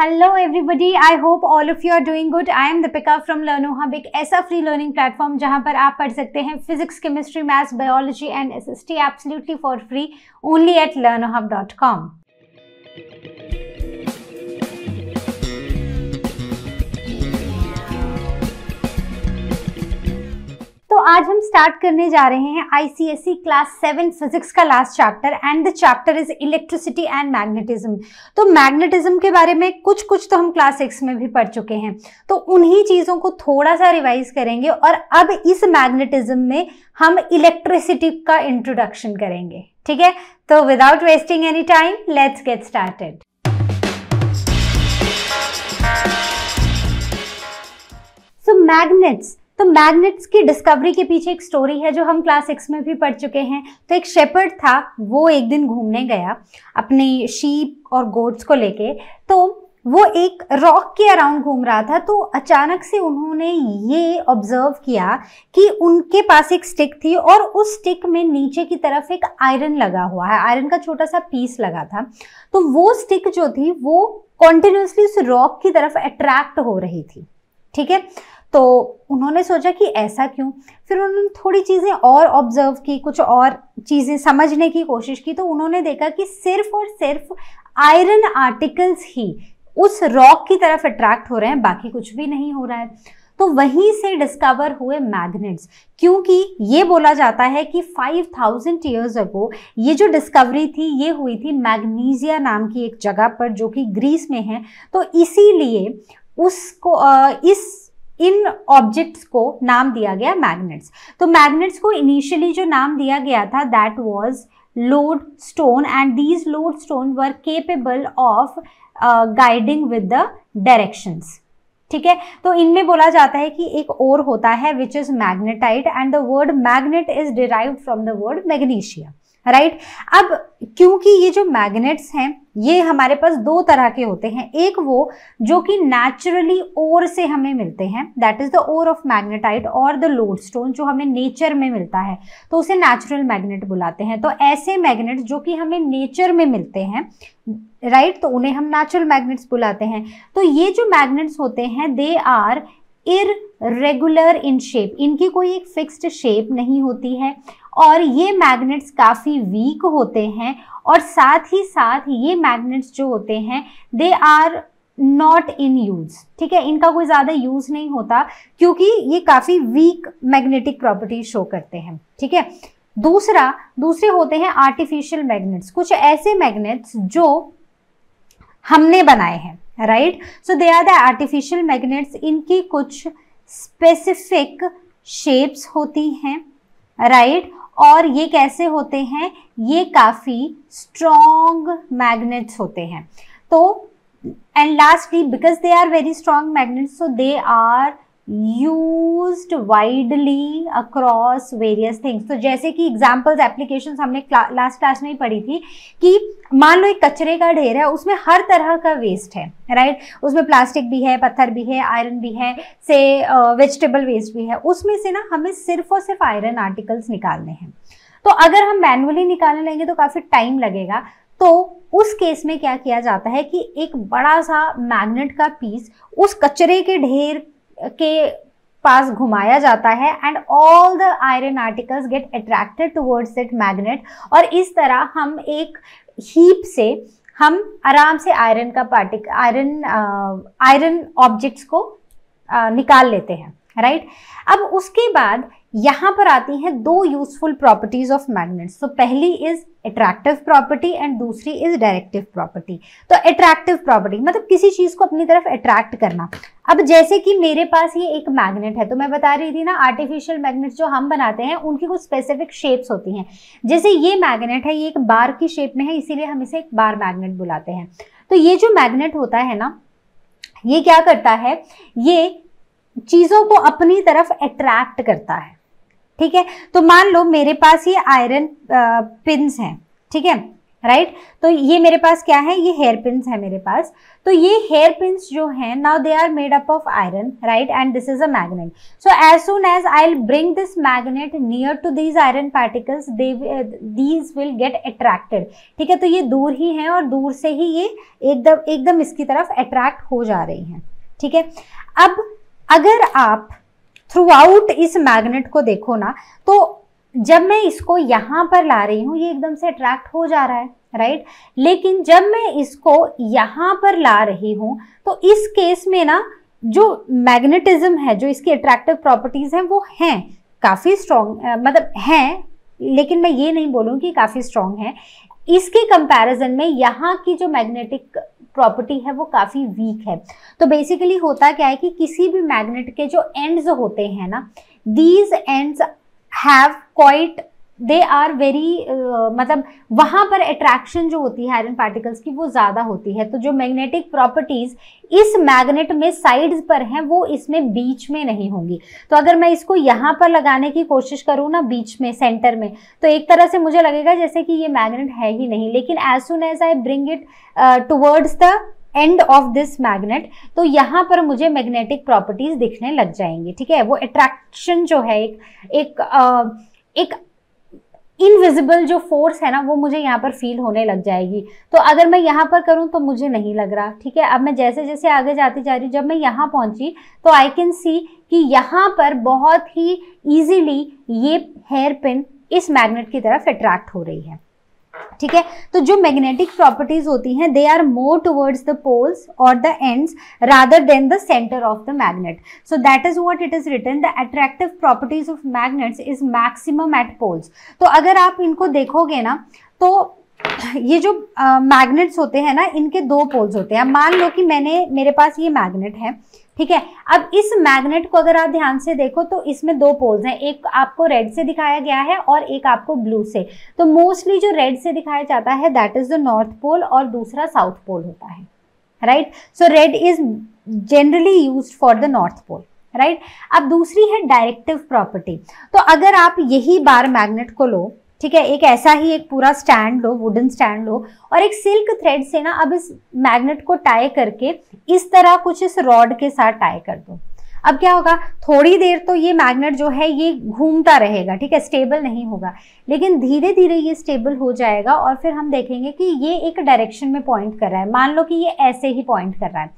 Hello everybody I hope all of you are doing good I am the pickup from Learno Hub एक ऐसा free learning platform जहां पर आप पढ़ सकते हैं physics chemistry maths biology and S S T absolutely for free only at Learno Hub dot com दोस्तों आज हम स्टार्ट करने जा रहे हैं आईसीएसई क्लास सेवन फिजिक्स का last chapter and the chapter is electricity and magnetism तो magnetism के बारे में कुछ कुछ तो हम क्लास सिक्स में भी पढ़ चुके हैं तो उन्हीं चीज़ों को थोड़ा सा रिवाइज करेंगे और अब इस मैग्नेटिज्म में हम इलेक्ट्रिसिटी का इंट्रोडक्शन करेंगे ठीक है तो without wasting any time let's get started so magnets तो मैग्नेट्स की डिस्कवरी के पीछे एक स्टोरी है जो हम क्लास सिक्स में भी पढ़ चुके हैं तो एक शेपर्ड था वो एक दिन घूमने गया अपने शीप और गोट्स को लेके तो वो एक रॉक के अराउंड घूम रहा था तो अचानक से उन्होंने ये ऑब्जर्व किया कि उनके पास एक स्टिक थी और उस स्टिक में नीचे की तरफ एक आयरन लगा हुआ है आयरन का छोटा सा पीस लगा था तो वो स्टिक जो थी वो कॉन्टिन्यूसली उस रॉक की तरफ अट्रैक्ट हो रही थी ठीक है तो उन्होंने सोचा कि ऐसा क्यों फिर उन्होंने थोड़ी चीज़ें और ऑब्जर्व की कुछ और चीज़ें समझने की कोशिश की तो उन्होंने देखा कि सिर्फ और सिर्फ आयरन आर्टिकल्स ही उस रॉक की तरफ अट्रैक्ट हो रहे हैं बाकी कुछ भी नहीं हो रहा है तो वहीं से डिस्कवर हुए मैग्नेट्स क्योंकि ये बोला जाता है कि 5000 ईयर्स अगो ये जो डिस्कवरी थी ये हुई थी मैग्नीजिया नाम की एक जगह पर जो कि ग्रीस में है तो इसीलिए उसको इस इन ऑब्जेक्ट्स को नाम दिया गया मैग्नेट्स तो मैग्नेट्स को इनिशियली जो नाम दिया गया था that was lode stone and these lode stone were capable of guiding with the directions ठीक है तो इनमें बोला जाता है कि एक और होता है which is magnetite and the word magnet is derive from the word magnesia right अब क्योंकि ये जो मैग्नेट्स हैं ये हमारे पास दो तरह के होते हैं एक वो जो कि नेचुरली ओर से हमें मिलते हैं that is the ore of magnetite और द लोड स्टोन जो हमें नेचर में मिलता है तो उसे नेचुरल मैग्नेट बुलाते हैं तो ऐसे मैग्नेट्स जो कि हमें नेचर में मिलते हैं राइट right? तो उन्हें हम नेचुरल मैग्नेट्स बुलाते हैं तो ये जो मैग्नेट्स होते हैं they are irregular in shape इनकी कोई एक फिक्स्ड शेप नहीं होती है और ये मैग्नेट्स काफ़ी वीक होते हैं और साथ ही साथ ये मैग्नेट्स जो होते हैं they are not in use ठीक है इनका कोई ज़्यादा यूज़ नहीं होता क्योंकि ये काफ़ी वीक मैग्नेटिक प्रॉपर्टी शो करते हैं ठीक है दूसरा दूसरे होते हैं आर्टिफिशियल मैग्नेट्स कुछ ऐसे मैग्नेट्स जो हमने बनाए हैं right so they are the artificial magnets इनकी कुछ स्पेसिफिक शेप्स होती हैं राइट right? और ये कैसे होते हैं ये काफ़ी स्ट्रॉन्ग मैग्नेट्स होते हैं तो and lastly because they are very strong magnets so they are use widely across various things तो जैसे कि एग्जाम्पल्स एप्लीकेशन हमने क्ला, लास्ट क्लास में ही पढ़ी थी कि मान लो एक कचरे का ढेर है उसमें हर तरह का वेस्ट है राइट right? उसमें प्लास्टिक भी है पत्थर भी है आयरन भी है से वेजिटेबल uh, वेस्ट भी है उसमें से ना हमें सिर्फ और सिर्फ आयरन आर्टिकल्स निकालने हैं तो अगर हम मैनुअली निकालने लेंगे तो काफ़ी टाइम लगेगा तो उस केस में क्या किया जाता है कि एक बड़ा सा मैग्नेट का पीस उस कचरे के ढेर के पास घुमाया जाता है and all the iron articles get attracted towards it magnet और इस तरह हम एक हीप से हम आराम से आयरन का पार्टिक आयरन आयरन ऑब्जेक्ट्स को आ, uh, निकाल लेते हैं राइट अब उसके बाद यहां पर आती हैं दो यूजफुल प्रॉपर्टीज ऑफ मैग्नेट्स तो पहली इज एट्रैक्टिव प्रॉपर्टी एंड दूसरी इज डायरेक्टिव प्रॉपर्टी तो एट्रैक्टिव प्रॉपर्टी मतलब किसी चीज़ को अपनी तरफ अट्रैक्ट करना अब जैसे कि मेरे पास ये एक मैग्नेट है तो मैं बता रही थी ना आर्टिफिशियल मैग्नेट जो हम बनाते हैं उनकी कुछ स्पेसिफिक शेप्स होती हैं जैसे ये मैग्नेट है ये एक बार की शेप में है इसीलिए हम इसे एक बार मैग्नेट बुलाते हैं तो ये जो मैग्नेट होता है ना ये क्या करता है ये चीज़ों को अपनी तरफ अट्रैक्ट करता है ठीक है तो मान लो मेरे पास ये आयरन पिन्स हैं ठीक है राइट right? तो ये मेरे पास क्या है ये हेयर पिन्स है मेरे पास तो ये हेयर पिन्स जो है now they are made up of iron right and this is a magnet so as soon as I bring this magnet near to these iron particles they these will get attracted ठीक है तो ये दूर ही हैं और दूर से ही ये एकदम एकदम इसकी तरफ अट्रैक्ट हो जा रही है ठीक है अब अगर आप थ्रू आउट इस मैग्नेट को देखो ना तो जब मैं इसको यहाँ पर ला रही हूं ये एकदम से अट्रैक्ट हो जा रहा है राइट लेकिन जब मैं इसको यहाँ पर ला रही हूँ तो इस केस में ना जो मैग्नेटिज्म है जो इसकी अट्रैक्टिव प्रॉपर्टीज़ हैं वो हैं काफ़ी स्ट्रॉन्ग मतलब हैं लेकिन मैं ये नहीं बोलूँ कि काफ़ी स्ट्रॉन्ग है इसके कंपैरिजन में यहाँ की जो मैग्नेटिक प्रॉपर्टी है वो काफ़ी वीक है तो बेसिकली होता क्या है कि किसी भी मैग्नेट के जो एंड्स होते हैं ना these ends have quite they are very मतलब वहाँ पर अट्रैक्शन जो होती है आयरन पार्टिकल्स की वो ज़्यादा होती है तो जो मैग्नेटिक प्रॉपर्टीज़ इस मैग्नेट में साइड्स पर हैं वो इसमें बीच में नहीं होंगी तो अगर मैं इसको यहाँ पर लगाने की कोशिश करूँ ना बीच में सेंटर में तो एक तरह से मुझे लगेगा जैसे कि ये मैग्नेट है ही नहीं लेकिन as soon as I bring it towards the end of this magnet तो यहाँ पर मुझे मैग्नेटिक प्रॉपर्टीज दिखने लग जाएंगी ठीक है वो अट्रैक्शन जो है एक एक आ, uh, एक इनविजिबल जो फोर्स है ना वो मुझे यहाँ पर फील होने लग जाएगी तो अगर मैं यहाँ पर करूँ तो मुझे नहीं लग रहा ठीक है अब मैं जैसे जैसे आगे जाती जा रही हूँ जब मैं यहाँ पहुँची तो आई कैन सी कि यहाँ पर बहुत ही ईजीली ये हेयर पिन इस मैग्नेट की तरफ अट्रैक्ट हो रही है ठीक है तो जो मैग्नेटिक प्रॉपर्टीज होती हैं they are more towards the poles और the ends rather than the centre of the magnet so that is what it is written the attractive properties of magnets is maximum at poles तो अगर आप इनको देखोगे ना तो ये जो मैग्नेट्स uh, होते हैं ना इनके दो पोल्स होते हैं मान लो कि मैंने मेरे पास ये मैग्नेट है ठीक है अब इस मैग्नेट को अगर आप ध्यान से देखो तो इसमें दो पोल्स हैं एक आपको रेड से दिखाया गया है और एक आपको ब्लू से तो मोस्टली जो रेड से दिखाया जाता है that is the north pole और दूसरा साउथ पोल होता है right so red is generally use for the north pole right अब दूसरी है डायरेक्टिव प्रॉपर्टी तो अगर आप यही बार मैग्नेट को लो ठीक है एक ऐसा ही एक पूरा स्टैंड लो वुडन स्टैंड लो और एक सिल्क थ्रेड से ना अब इस मैग्नेट को टाई करके इस तरह कुछ इस रॉड के साथ टाई कर दो अब क्या होगा थोड़ी देर तो ये मैग्नेट जो है ये घूमता रहेगा ठीक है स्टेबल नहीं होगा लेकिन धीरे धीरे ये स्टेबल हो जाएगा और फिर हम देखेंगे कि ये एक डायरेक्शन में पॉइंट कर रहा है मान लो कि ये ऐसे ही पॉइंट कर रहा है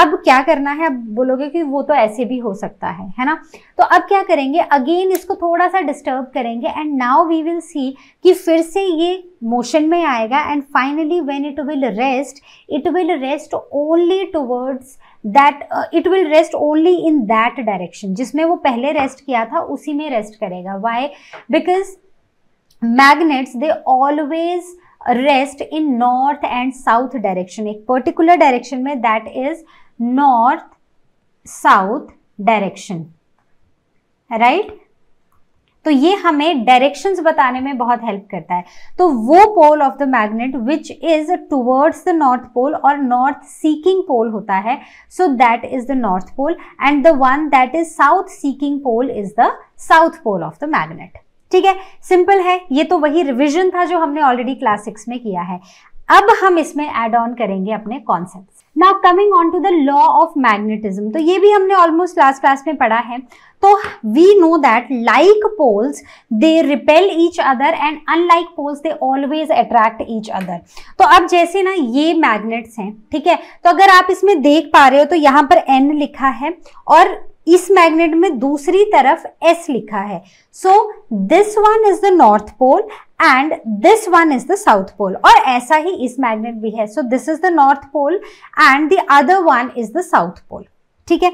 अब क्या करना है अब बोलोगे कि वो तो ऐसे भी हो सकता है है ना तो अब क्या करेंगे अगेन इसको थोड़ा सा डिस्टर्ब करेंगे and now we will see कि फिर से ये मोशन में आएगा and finally when it will rest it will rest only towards that it will rest only in that direction जिसमें वो पहले रेस्ट किया था उसी में रेस्ट करेगा why because magnets they always rest in north and south direction एक particular direction में that is north south direction right तो ये हमें डायरेक्शंस बताने में बहुत हेल्प करता है तो वो pole of the magnet which is towards the north pole और नॉर्थ सीकिंग पोल होता है so that is the north pole and the one that is south seeking pole is the south pole of the magnet ठीक है simple है ये तो वही revision था जो हमने ऑलरेडी क्लास सिक्स में किया है अब हम इसमें एड ऑन करेंगे अपने concept now coming on to the law of magnetism तो ये भी हमने ऑलमोस्ट लास्ट क्लास में पढ़ा है तो we know that like poles they repel each other and unlike poles they always attract each other तो अब जैसे ना ये मैग्नेट्स हैं ठीक है तो अगर आप इसमें देख पा रहे हो तो यहाँ पर एन लिखा है और इस मैग्नेट में दूसरी तरफ एस लिखा है so this one is the north pole and this one is the south pole और ऐसा ही इस मैग्नेट भी है so this is the north pole and the other one is the south pole ठीक है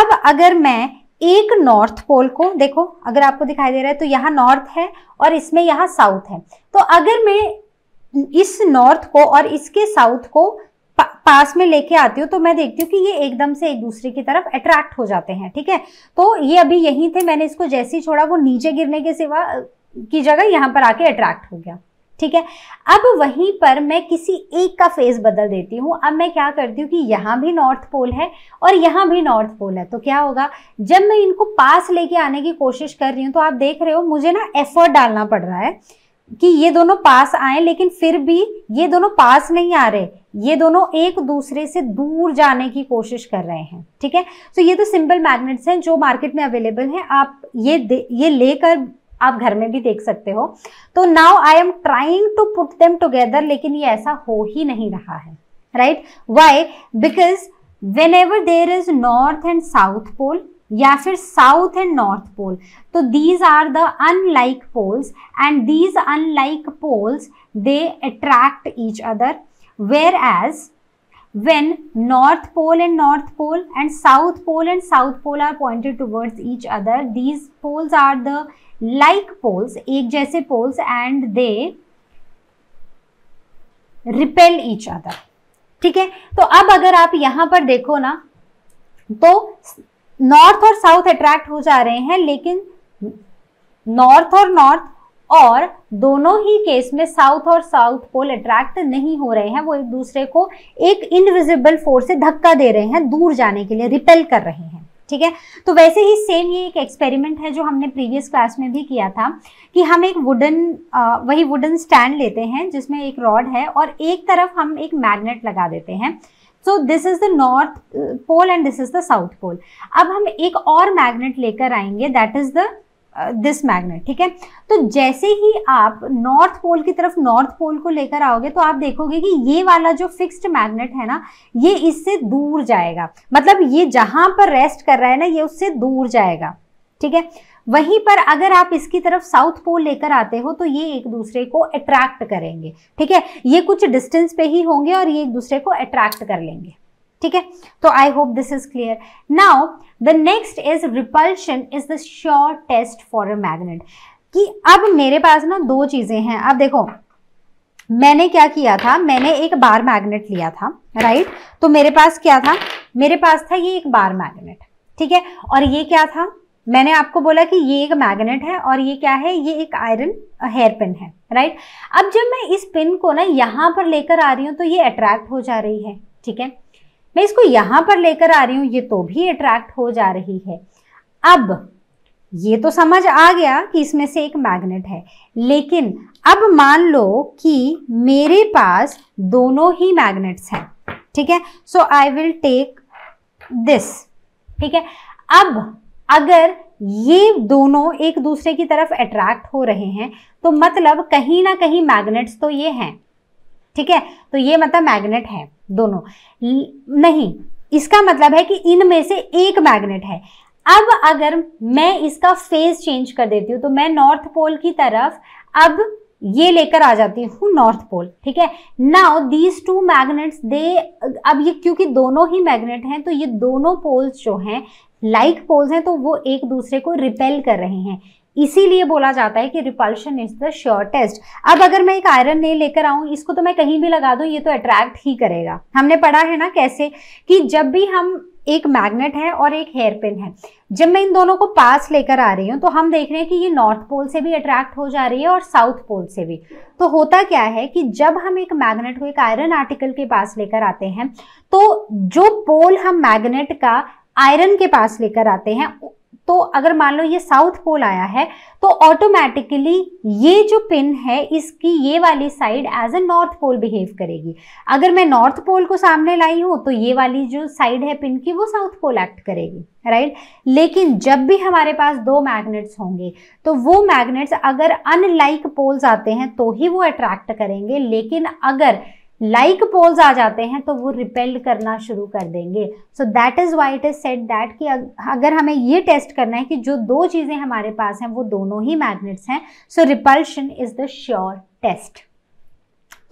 अब अगर मैं एक नॉर्थ पोल को देखो अगर आपको दिखाई दे रहा है तो यहां नॉर्थ है और इसमें यहां साउथ है तो अगर मैं इस नॉर्थ को और इसके साउथ को पास में लेके आती हूँ तो मैं देखती हूँ कि ये एकदम से एक दूसरे की तरफ अट्रैक्ट हो जाते हैं ठीक है तो ये अभी यहीं थे मैंने इसको जैसे ही छोड़ा वो नीचे गिरने के सिवा की जगह यहाँ पर आके अट्रैक्ट हो गया ठीक है अब वहीं पर मैं किसी एक का फेस बदल देती हूँ अब मैं क्या करती हूँ कि यहाँ भी नॉर्थ पोल है और यहाँ भी नॉर्थ पोल है तो क्या होगा जब मैं इनको पास लेके आने की कोशिश कर रही हूँ तो आप देख रहे हो मुझे ना एफर्ट डालना पड़ रहा है कि ये दोनों पास आए लेकिन फिर भी ये दोनों पास नहीं आ रहे ये दोनों एक दूसरे से दूर जाने की कोशिश कर रहे हैं ठीक है तो so ये तो सिंपल मैग्नेट्स हैं जो मार्केट में अवेलेबल हैं आप ये ये लेकर आप घर में भी देख सकते हो तो now I am trying to put them together लेकिन ये ऐसा हो ही नहीं रहा है right why because whenever there is north and south pole या फिर साउथ एंड नॉर्थ पोल तो these are the unlike poles and these unlike poles they attract each other whereas when north pole and north pole and south pole and south pole are pointed towards each other these poles are the like poles ek jaise poles and they repel each other ठीक है तो अब अगर आप यहां पर देखो ना तो नॉर्थ और साउथ अट्रैक्ट हो जा रहे हैं लेकिन नॉर्थ और नॉर्थ और दोनों ही केस में साउथ और साउथ पोल अट्रैक्ट नहीं हो रहे हैं वो एक दूसरे को एक इनविजिबल फोर्स से धक्का दे रहे हैं दूर जाने के लिए रिपेल कर रहे हैं ठीक है तो वैसे ही सेम ये एक एक्सपेरिमेंट है जो हमने प्रीवियस क्लास में भी किया था कि हम एक वुडन वही वुडन स्टैंड लेते हैं जिसमें एक रॉड है और एक तरफ हम एक मैग्नेट लगा देते हैं so this is the north pole and this is the south pole अब हम एक और मैग्नेट लेकर आएंगे that is the this magnet ठीक है तो जैसे ही आप नॉर्थ पोल की तरफ नॉर्थ पोल को लेकर आओगे तो आप देखोगे कि ये वाला जो फिक्स्ड मैग्नेट है ना ये इससे दूर जाएगा मतलब ये जहां पर रेस्ट कर रहा है ना ये उससे दूर जाएगा ठीक है वहीं पर अगर आप इसकी तरफ साउथ पोल लेकर आते हो तो ये एक दूसरे को अट्रैक्ट करेंगे ठीक है ये कुछ डिस्टेंस पे ही होंगे और ये एक दूसरे को अट्रैक्ट कर लेंगे ठीक है तो I hope this is clear now the next is repulsion is the sure test for a magnet कि अब मेरे पास ना दो चीजें हैं अब देखो मैंने क्या किया था मैंने एक बार मैग्नेट लिया था राइट तो मेरे पास क्या था मेरे पास था ये एक बार मैग्नेट ठीक है और ये क्या था मैंने आपको बोला कि ये एक मैग्नेट है और ये क्या है ये एक आयरन हेयर पिन है राइट अब जब मैं इस पिन को ना यहाँ पर लेकर आ रही हूँ तो ये अट्रैक्ट हो जा रही है ठीक है मैं इसको यहाँ पर लेकर आ रही हूँ ये तो भी अट्रैक्ट हो जा रही है अब ये तो समझ आ गया कि इसमें से एक मैग्नेट है लेकिन अब मान लो कि मेरे पास दोनों ही मैग्नेट्स हैं ठीक है so I will take this ठीक है अब अगर ये दोनों एक दूसरे की तरफ अट्रैक्ट हो रहे हैं तो मतलब कहीं ना कहीं मैग्नेट्स तो ये हैं ठीक है तो ये मतलब मैग्नेट है दोनों नहीं इसका मतलब है कि इनमें से एक मैग्नेट है अब अगर मैं इसका फेज चेंज कर देती हूं तो मैं नॉर्थ पोल की तरफ अब ये लेकर आ जाती हूं नॉर्थ पोल ठीक है now these two magnets they अब ये क्योंकि दोनों ही मैग्नेट हैं तो ये दोनों पोल्स जो हैं लाइक like पोल्स हैं तो वो एक दूसरे को रिपेल कर रहे हैं इसीलिए बोला जाता है कि रिपल्शन इज द श्योरटेस्ट अब अगर मैं एक आयरन नेल लेकर आऊं इसको तो मैं कहीं भी लगा दूं ये तो अट्रैक्ट ही करेगा हमने पढ़ा है ना कैसे कि जब भी हम एक मैग्नेट है और एक हेयर पिन है जब मैं इन दोनों को पास लेकर आ रही हूँ तो हम देख रहे हैं कि ये नॉर्थ पोल से भी अट्रैक्ट हो जा रही है और साउथ पोल से भी तो होता क्या है कि जब हम एक मैग्नेट को एक आयरन आर्टिकल के पास लेकर आते हैं तो जो पोल हम मैग्नेट का आयरन के पास लेकर आते हैं तो अगर मान लो ये साउथ पोल आया है तो ऑटोमेटिकली ये जो पिन है इसकी ये वाली side as a north pole behave करेगी अगर मैं नॉर्थ पोल को सामने लाई हूँ तो ये वाली जो साइड है पिन की वो साउथ पोल एक्ट करेगी राइट लेकिन जब भी हमारे पास दो मैग्नेट्स होंगे तो वो मैग्नेट्स अगर अनलाइक पोल्स आते हैं तो ही वो अट्रैक्ट करेंगे लेकिन अगर लाइक like पोल्स आ जाते हैं तो वो रिपेल करना शुरू कर देंगे so that is why it is set that कि अगर हमें ये टेस्ट करना है कि जो दो चीज़ें हमारे पास हैं वो दोनों ही मैग्नेट्स हैं so repulsion is the sure test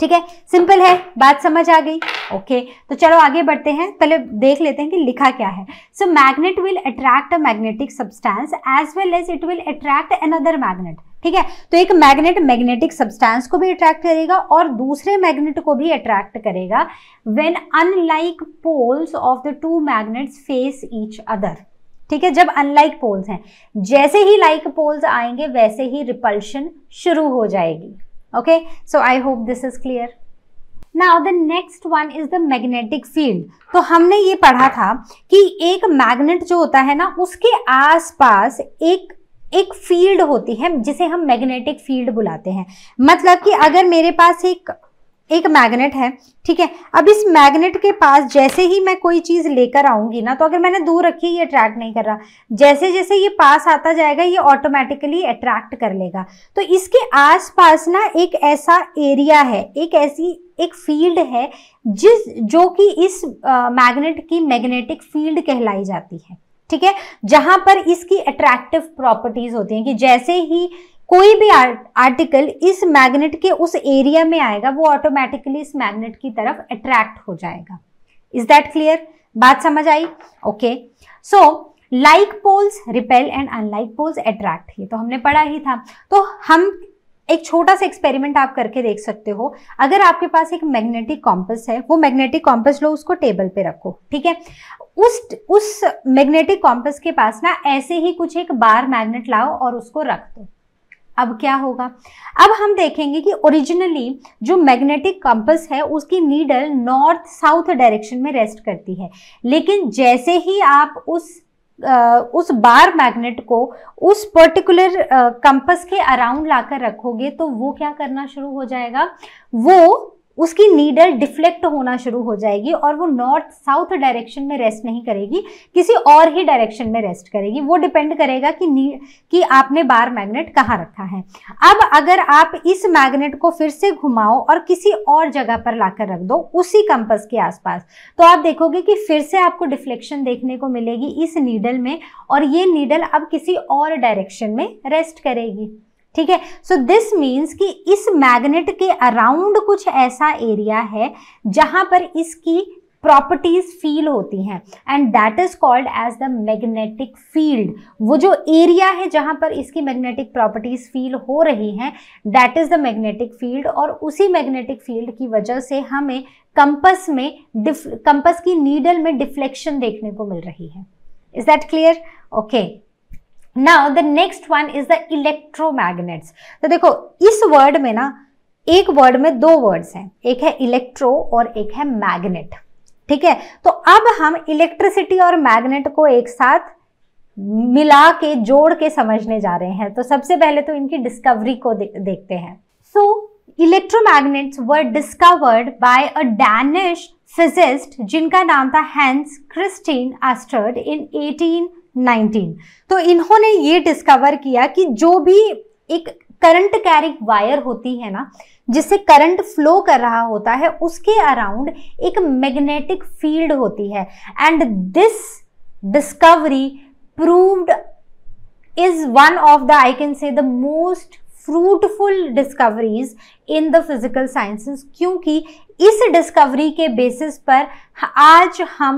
ठीक है सिंपल है बात समझ आ गई ओके तो चलो आगे बढ़ते हैं पहले देख लेते हैं कि लिखा क्या है so magnet will attract a magnetic substance as well as it will attract another magnet ठीक है तो एक मैग्नेट मैग्नेटिक सब्सटेंस को भी अट्रैक्ट करेगा और दूसरे मैग्नेट को भी अट्रैक्ट करेगा when unlike poles of the two magnets face each other ठीक है जब अनलाइक पोल्स हैं जैसे ही लाइक like पोल्स आएंगे वैसे ही रिपल्शन शुरू हो जाएगी okay so i hope this is clear now the next one is the magnetic field तो हमने ये पढ़ा था कि एक मैग्नेट जो होता है ना उसके आसपास एक एक फील्ड होती है जिसे हम मैग्नेटिक फील्ड बुलाते हैं मतलब कि अगर मेरे पास एक एक मैग्नेट है ठीक है अब इस मैग्नेट के पास जैसे ही मैं कोई चीज़ लेकर आऊंगी ना तो अगर मैंने दूर रखी ये अट्रैक्ट नहीं कर रहा जैसे जैसे ये पास आता जाएगा ये ऑटोमेटिकली अट्रैक्ट कर लेगा तो इसके आसपास ना एक ऐसा एरिया है एक ऐसी एक फील्ड है जिस जो कि इस मैग्नेट की मैग्नेटिक फील्ड कहलाई जाती है ठीक है जहां पर इसकी अट्रैक्टिव प्रॉपर्टीज होती हैं कि जैसे ही कोई भी आर्टिकल इस मैग्नेट के उस एरिया में आएगा वो ऑटोमेटिकली इस मैग्नेट की तरफ अट्रैक्ट हो जाएगा इज दैट क्लियर बात समझ आई okay so like poles repel and unlike poles attract ये तो हमने पढ़ा ही था तो हम एक छोटा सा एक्सपेरिमेंट आप करके देख सकते हो अगर आपके पास एक मैग्नेटिक कॉम्पस है वो मैग्नेटिक कॉम्पस लो उसको टेबल पे रखो ठीक है उस उस मैग्नेटिक कॉम्पस के पास ना ऐसे ही कुछ एक बार मैग्नेट लाओ और उसको रख दो अब क्या होगा अब हम देखेंगे कि ओरिजिनली जो मैग्नेटिक कंपस है उसकी नीडल नॉर्थ साउथ डायरेक्शन में रेस्ट करती है लेकिन जैसे ही आप उस आ, उस बार मैग्नेट को उस पर्टिकुलर कंपस के अराउंड लाकर रखोगे तो वो क्या करना शुरू हो जाएगा वो उसकी नीडल डिफ्लेक्ट होना शुरू हो जाएगी और वो नॉर्थ साउथ डायरेक्शन में रेस्ट नहीं करेगी किसी और ही डायरेक्शन में रेस्ट करेगी वो डिपेंड करेगा कि कि आपने बार मैग्नेट कहाँ रखा है अब अगर आप इस मैग्नेट को फिर से घुमाओ और किसी और जगह पर लाकर रख दो उसी कंपस के आसपास तो आप देखोगे कि फिर से आपको डिफ्लेक्शन देखने को मिलेगी इस नीडल में और ये नीडल अब किसी और डायरेक्शन में रेस्ट करेगी ठीक है सो दिस मीन्स कि इस मैग्नेट के अराउंड कुछ ऐसा एरिया है जहां पर इसकी प्रॉपर्टीज फील होती हैं and that is called as the magnetic field वो जो एरिया है जहां पर इसकी मैग्नेटिक प्रॉपर्टीज फील हो रही हैं that is the magnetic field और उसी मैग्नेटिक फील्ड की वजह से हमें कंपस में कंपस की नीडल में डिफ्लेक्शन देखने को मिल रही है is that clear okay now the next one is the electromagnets तो देखो इस वर्ड में ना एक वर्ड में दो वर्ड्स हैं एक है इलेक्ट्रो और एक है मैग्नेट ठीक है तो अब हम इलेक्ट्रिसिटी और मैग्नेट को एक साथ मिला के जोड़ के समझने जा रहे हैं तो सबसे पहले तो इनकी डिस्कवरी को दे, देखते हैं so electromagnets were discovered by a Danish physicist जिनका नाम था हैंस क्रिस्टीन एस्टर्ड इन 1919 तो इन्होंने ये डिस्कवर किया कि जो भी एक करंट कैरिंग वायर होती है ना जिससे करंट फ्लो कर रहा होता है उसके अराउंड एक मैग्नेटिक फील्ड होती है and this discovery proved is one of the I can say the most fruitful discoveries in the physical sciences क्योंकि इस डिस्कवरी के बेसिस पर आज हम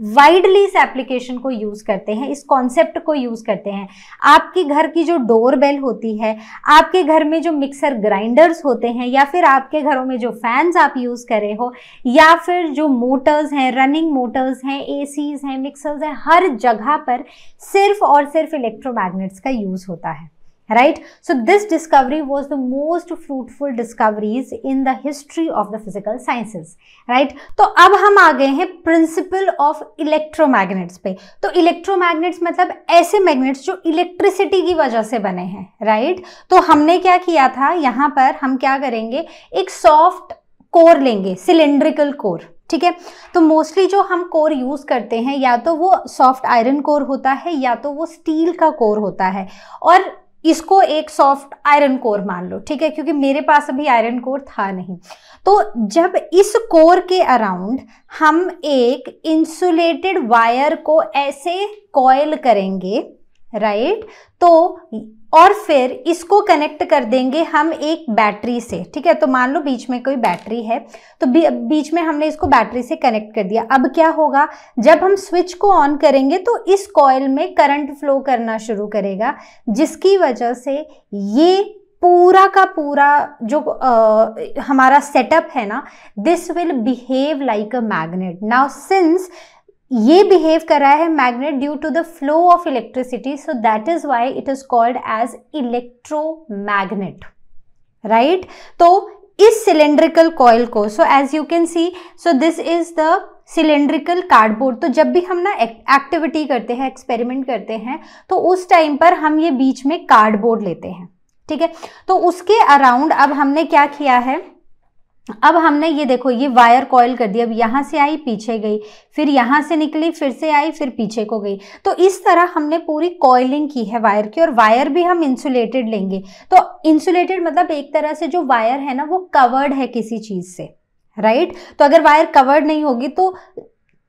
वाइडली इस एप्लीकेशन को यूज़ करते हैं इस कॉन्सेप्ट को यूज़ करते हैं आपके घर की जो डोर बेल होती है आपके घर में जो मिक्सर ग्राइंडर्स होते हैं या फिर आपके घरों में जो फैंस आप यूज़ कर रहे हो या फिर जो मोटर्स हैं रनिंग मोटर्स हैं एसीज हैं मिक्सर्स हैं हर जगह पर सिर्फ और सिर्फ इलेक्ट्रोमैग्नेट्स का यूज़ होता है right so this discovery was the most fruitful discoveries in the history of the physical sciences right तो अब हम आ गए हैं principle of electromagnets पे तो electromagnets मतलब ऐसे magnets जो electricity की वजह से बने हैं right तो हमने क्या किया था यहाँ पर हम क्या करेंगे एक soft core लेंगे cylindrical core ठीक है तो मोस्टली जो हम कोर यूज़ करते हैं या तो वो सॉफ्ट आयरन कोर होता है या तो वो स्टील का कोर होता है और इसको एक सॉफ्ट आयरन कोर मान लो ठीक है क्योंकि मेरे पास अभी आयरन कोर था नहीं तो जब इस कोर के अराउंड हम एक इंसुलेटेड वायर को ऐसे कॉयल करेंगे राइट right? तो और फिर इसको कनेक्ट कर देंगे हम एक बैटरी से ठीक है तो मान लो बीच में कोई बैटरी है तो बीच में हमने इसको बैटरी से कनेक्ट कर दिया अब क्या होगा जब हम स्विच को ऑन करेंगे तो इस कॉयल में करंट फ्लो करना शुरू करेगा जिसकी वजह से ये पूरा का पूरा जो आ, हमारा सेटअप है ना this will behave like a magnet now since ये बिहेव कर रहा है magnet due to the flow of electricity so that is why it is called as electromagnet right तो इस सिलेंड्रिकल कॉयल को so as you can see so this is the cylindrical cardboard तो जब भी हम ना एक्टिविटी करते हैं एक्सपेरिमेंट करते हैं तो उस टाइम पर हम ये बीच में कार्डबोर्ड लेते हैं ठीक है तो उसके अराउंड अब हमने क्या किया है अब हमने ये देखो ये वायर कॉयल कर दी अब यहाँ से आई पीछे गई फिर यहाँ से निकली फिर से आई फिर पीछे को गई तो इस तरह हमने पूरी कॉयलिंग की है वायर की और वायर भी हम इंसुलेटेड लेंगे तो इंसुलेटेड मतलब एक तरह से जो वायर है ना वो कवर्ड है किसी चीज़ से राइट right? तो अगर वायर कवर्ड नहीं होगी तो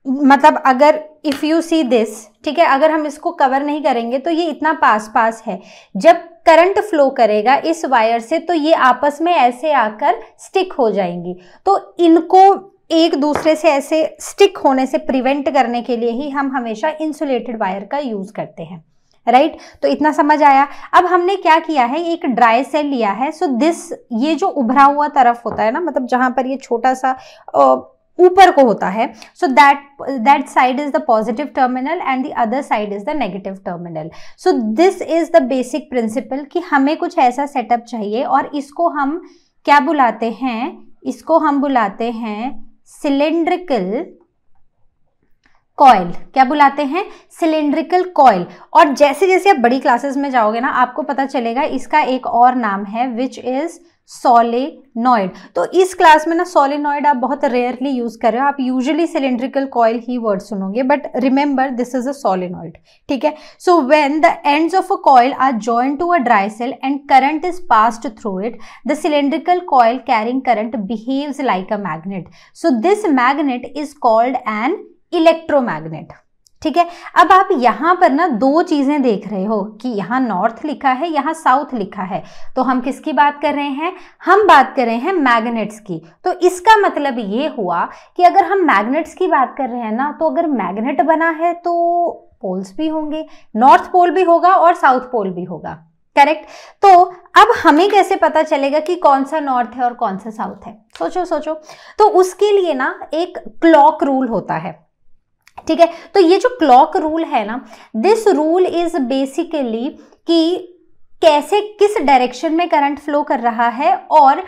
मतलब अगर इफ़ यू सी दिस ठीक है अगर हम इसको कवर नहीं करेंगे तो ये इतना पास पास है जब करंट फ्लो करेगा इस वायर से तो ये आपस में ऐसे आकर स्टिक हो जाएंगी तो इनको एक दूसरे से ऐसे स्टिक होने से प्रिवेंट करने के लिए ही हम हमेशा इंसुलेटेड वायर का यूज़ करते हैं राइट right? तो इतना समझ आया अब हमने क्या किया है एक ड्राई सेल लिया है सो so दिस ये जो उभरा हुआ तरफ होता है ना मतलब जहाँ पर ये छोटा सा ओ, ऊपर को होता है so that that side is the positive terminal and the other side is the negative terminal so this is the basic principle कि हमें कुछ ऐसा सेटअप चाहिए और इसको हम क्या बुलाते हैं इसको हम बुलाते हैं सिलेंड्रिकल कॉयल क्या बुलाते हैं सिलेंड्रिकल कॉयल और जैसे जैसे आप बड़ी क्लासेस में जाओगे ना आपको पता चलेगा इसका एक और नाम है विच इज़ सोलेनॉइड तो इस क्लास में ना सोलेनॉइड आप बहुत रेयरली यूज कर रहे हो आप यूजुअली सिलेंड्रिकल कॉयल ही वर्ड सुनोगे but remember this is a solenoid ठीक है so when the ends of a coil are joint to a dry cell and current is passed through it the cylindrical coil carrying current behaves like a magnet so this magnet is called an electromagnet ठीक है अब आप यहां पर ना दो चीज़ें देख रहे हो कि यहाँ नॉर्थ लिखा है यहाँ साउथ लिखा है तो हम किसकी बात कर रहे हैं हम बात कर रहे हैं मैग्नेट्स की तो इसका मतलब ये हुआ कि अगर हम मैग्नेट्स की बात कर रहे हैं ना तो अगर मैग्नेट बना है तो पोल्स भी होंगे नॉर्थ पोल भी होगा और साउथ पोल भी होगा करेक्ट तो अब हमें कैसे पता चलेगा कि कौन सा नॉर्थ है और कौन सा साउथ है सोचो सोचो तो उसके लिए ना एक क्लॉक रूल होता है ठीक है तो ये जो क्लॉक रूल है ना दिस रूल इज बेसिकली कि कैसे किस डायरेक्शन में करंट फ्लो कर रहा है और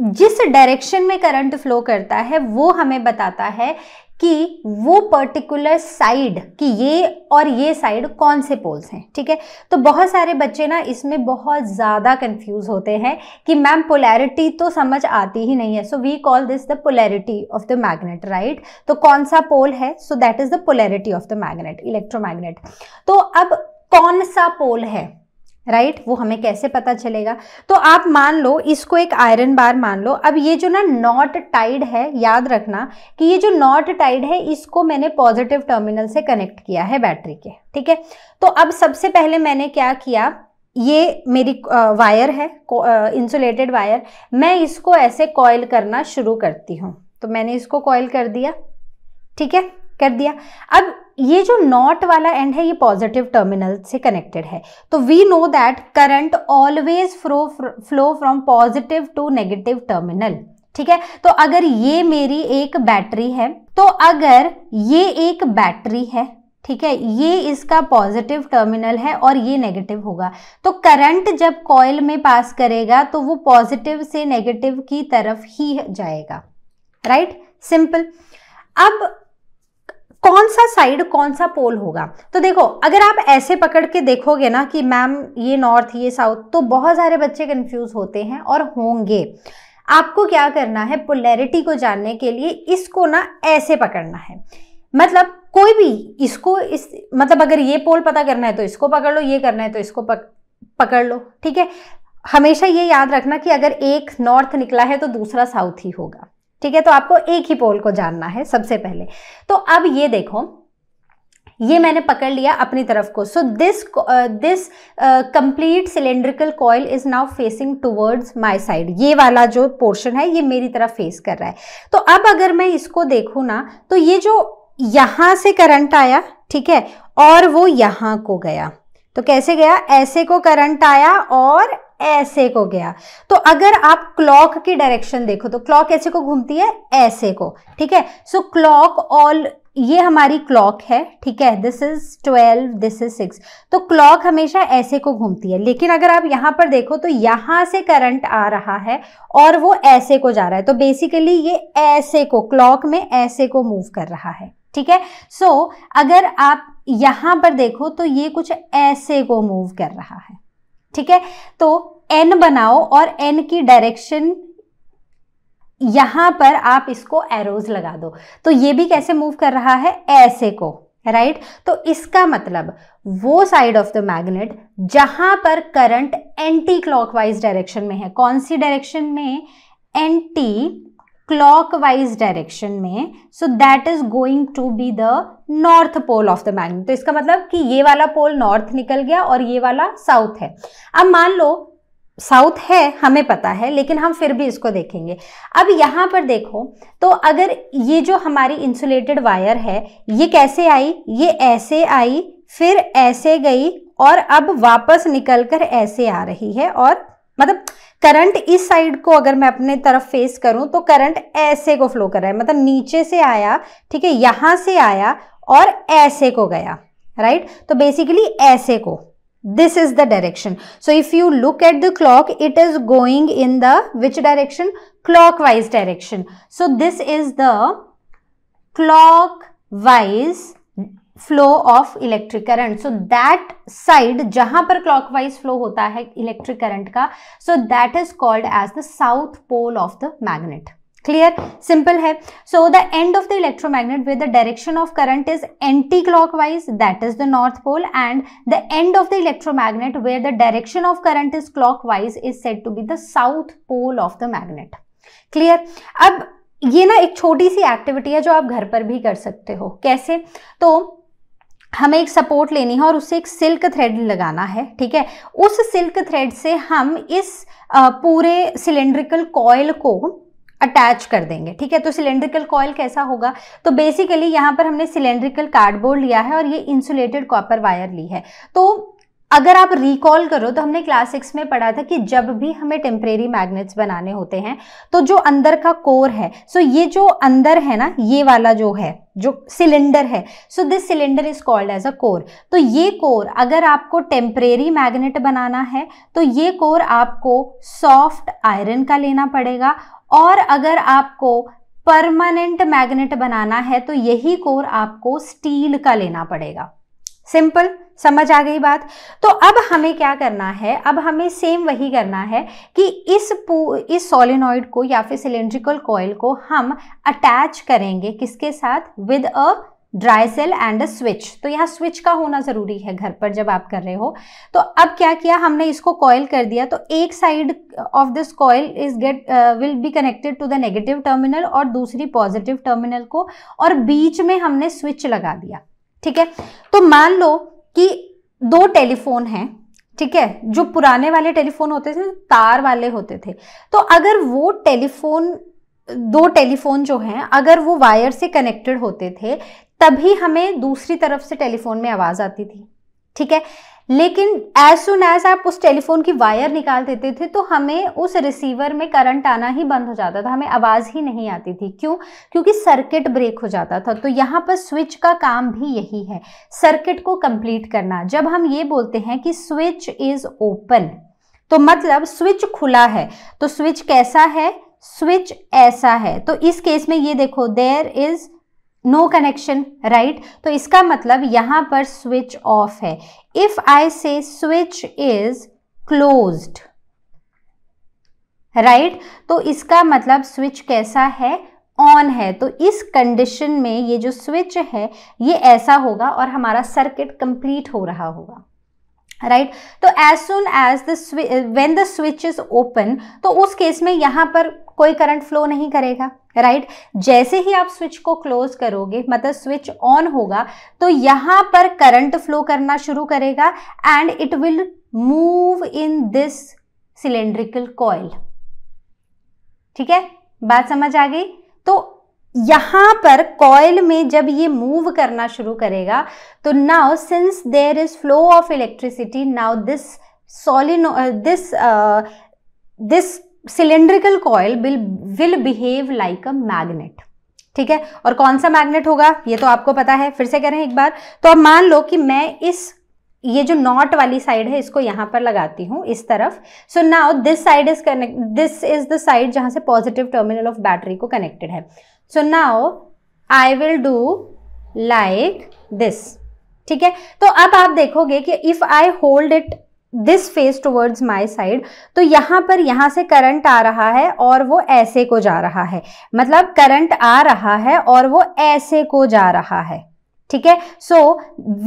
जिस डायरेक्शन में करंट फ्लो करता है वो हमें बताता है कि वो पर्टिकुलर साइड कि ये और ये साइड कौन से पोल्स हैं ठीक है तो बहुत सारे बच्चे ना इसमें बहुत ज़्यादा कंफ्यूज होते हैं कि मैम पोलैरिटी तो समझ आती ही नहीं है so we call this the polarity of the magnet right तो कौन सा पोल है so that is the polarity of the magnet electromagnet तो अब कौन सा पोल है राइट right? वो हमें कैसे पता चलेगा तो आप मान लो इसको एक आयरन बार मान लो अब ये जो ना नॉट टाइड है याद रखना कि ये जो नॉट टाइड है इसको मैंने पॉजिटिव टर्मिनल से कनेक्ट किया है बैटरी के ठीक है तो अब सबसे पहले मैंने क्या किया ये मेरी वायर है इंसुलेटेड वायर मैं इसको ऐसे कॉयल करना शुरू करती हूँ तो मैंने इसको कॉयल कर दिया ठीक है कर दिया अब ये जो नॉट वाला एंड है ये पॉजिटिव टर्मिनल से कनेक्टेड है तो we know that current always fro flow from positive to negative terminal ठीक है तो अगर ये मेरी एक बैटरी है तो अगर ये एक बैटरी है ठीक है ये इसका पॉजिटिव टर्मिनल है और ये नेगेटिव होगा तो करंट जब कॉयल में पास करेगा तो वो पॉजिटिव से नेगेटिव की तरफ ही जाएगा राइट सिंपल अब कौन सा साइड कौन सा पोल होगा तो देखो अगर आप ऐसे पकड़ के देखोगे ना कि मैम ये नॉर्थ ये साउथ तो बहुत सारे बच्चे कंफ्यूज होते हैं और होंगे आपको क्या करना है पोलैरिटी को जानने के लिए इसको ना ऐसे पकड़ना है मतलब कोई भी इसको इस मतलब अगर ये पोल पता करना है तो इसको पकड़ लो ये करना है तो इसको पक, पकड़ लो ठीक है हमेशा ये याद रखना कि अगर एक नॉर्थ निकला है तो दूसरा साउथ ही होगा ठीक है तो आपको एक ही पोल को जानना है सबसे पहले तो अब ये देखो ये मैंने पकड़ लिया अपनी तरफ को so this this complete cylindrical coil is now facing towards my side ये वाला जो पोर्शन है ये मेरी तरफ फेस कर रहा है तो अब अगर मैं इसको देखू ना तो ये जो यहां से करंट आया ठीक है और वो यहां को गया तो कैसे गया ऐसे को करंट आया और ऐसे को गया तो अगर आप क्लॉक की डायरेक्शन देखो तो क्लॉक ऐसे को घूमती है ऐसे को ठीक है सो क्लॉक ऑल ये हमारी क्लॉक है ठीक है this is twelve this is six तो क्लॉक हमेशा ऐसे को घूमती है लेकिन अगर आप यहां पर देखो तो यहां से करंट आ रहा है और वो ऐसे को जा रहा है तो बेसिकली ये ऐसे को क्लॉक में ऐसे को मूव कर रहा है ठीक है सो so, अगर आप यहां पर देखो तो ये कुछ ऐसे को मूव कर रहा है ठीक है तो एन बनाओ और एन की डायरेक्शन यहां पर आप इसको एरोज लगा दो तो ये भी कैसे मूव कर रहा है ऐसे को राइट right? तो इसका मतलब वो साइड ऑफ द मैग्नेट जहां पर करंट एंटी क्लॉकवाइज डायरेक्शन में है कौन सी डायरेक्शन में एंटी क्लॉकवाइज डायरेक्शन में so that is going to be the north pole of the magnet तो इसका मतलब कि ये वाला पोल नॉर्थ निकल गया और ये वाला साउथ है अब मान लो साउथ है हमें पता है लेकिन हम फिर भी इसको देखेंगे अब यहाँ पर देखो तो अगर ये जो हमारी इंसुलेटेड वायर है ये कैसे आई ये ऐसे आई फिर ऐसे गई और अब वापस निकल कर ऐसे आ रही है और मतलब करंट इस साइड को अगर मैं अपने तरफ फेस करूं तो करंट ऐसे को फ्लो कर रहा है मतलब नीचे से आया ठीक है यहां से आया और ऐसे को गया राइट right? तो बेसिकली ऐसे को this is the direction so if you look at the clock it is going in the which direction clockwise direction so this is the clockwise flow of electric current so that side जहां पर clockwise flow होता है electric current का so that is called as the south pole of the magnet clear simple है so the end of the electromagnet with the direction of current is anti clockwise that is the north pole and the end of the electromagnet where the direction of current is clockwise is set to be the south pole of the magnet clear अब ये ना एक छोटी सी activity है जो आप घर पर भी कर सकते हो कैसे तो हमें एक सपोर्ट लेनी है और उससे एक सिल्क थ्रेड लगाना है ठीक है उस सिल्क थ्रेड से हम इस पूरे सिलेंड्रिकल कॉयल को अटैच कर देंगे ठीक है तो सिलेंड्रिकल कॉयल कैसा होगा तो बेसिकली यहाँ पर हमने सिलेंड्रिकल कार्डबोर्ड लिया है और ये इंसुलेटेड कॉपर वायर ली है तो अगर आप रिकॉल करो तो हमने क्लास सिक्स में पढ़ा था कि जब भी हमें टेम्परेरी मैग्नेट्स बनाने होते हैं तो जो अंदर का कोर है सो so ये जो अंदर है ना ये वाला जो है जो सिलेंडर है so this cylinder is called as a core तो ये कोर अगर आपको टेम्परेरी मैग्नेट बनाना है तो ये कोर आपको सॉफ्ट आयरन का लेना पड़ेगा और अगर आपको परमानेंट मैग्नेट बनाना है तो यही कोर आपको स्टील का लेना पड़ेगा सिंपल समझ आ गई बात तो अब हमें क्या करना है अब हमें सेम वही करना है कि इस पू इस सोलिनॉइड को या फिर सिलेंड्रिकल कॉयल को हम अटैच करेंगे किसके साथ with a dry cell and a switch तो यहाँ स्विच का होना ज़रूरी है घर पर जब आप कर रहे हो तो अब क्या किया हमने इसको कॉयल कर दिया तो एक side of this coil is get will be connected to the negative terminal और दूसरी पॉजिटिव टर्मिनल को और बीच में हमने स्विच लगा दिया ठीक है तो मान लो कि दो टेलीफोन हैं ठीक है जो पुराने वाले टेलीफोन होते थे तार वाले होते थे तो अगर वो टेलीफोन दो टेलीफोन जो हैं अगर वो वायर से कनेक्टेड होते थे तभी हमें दूसरी तरफ से टेलीफोन में आवाज़ आती थी ठीक है लेकिन एज सुन एज आप उस टेलीफोन की वायर निकाल देते थे तो हमें उस रिसीवर में करंट आना ही बंद हो जाता था हमें आवाज़ ही नहीं आती थी क्यों क्योंकि सर्किट ब्रेक हो जाता था तो यहाँ पर स्विच का काम भी यही है सर्किट को कंप्लीट करना जब हम ये बोलते हैं कि स्विच इज़ ओपन तो मतलब स्विच खुला है तो स्विच कैसा है स्विच ऐसा है तो इस केस में ये देखो there is no connection right तो इसका मतलब यहां पर स्विच ऑफ है if I say switch is closed right तो इसका मतलब स्विच कैसा है ऑन है तो इस कंडीशन में ये जो स्विच है ये ऐसा होगा और हमारा सर्किट कंप्लीट हो रहा होगा राइट तो as soon as the when the switch is open तो उस केस में यहां पर कोई करंट फ्लो नहीं करेगा राइट right? जैसे ही आप स्विच को क्लोज करोगे मतलब स्विच ऑन होगा तो यहां पर करंट फ्लो करना शुरू करेगा and it will move in this cylindrical coil ठीक है बात समझ आ गई तो यहां पर कॉयल में जब ये मूव करना शुरू करेगा तो now since there is flow of electricity now this solenoid this this cylindrical coil will will behave like a magnet ठीक है और कौन सा मैग्नेट होगा ये तो आपको पता है फिर से कह रहे हैं एक बार तो अब मान लो कि मैं इस ये जो नॉट वाली साइड है इसको यहां पर लगाती हूँ इस तरफ so now this side is connect this is the side जहां से पॉजिटिव टर्मिनल ऑफ बैटरी को कनेक्टेड है so now I will do like this ठीक है तो अब आप देखोगे कि if I hold it this face towards my side तो यहाँ पर यहां से करंट आ रहा है और वो ऐसे को जा रहा है मतलब करंट आ रहा है और वो ऐसे को जा रहा है ठीक है so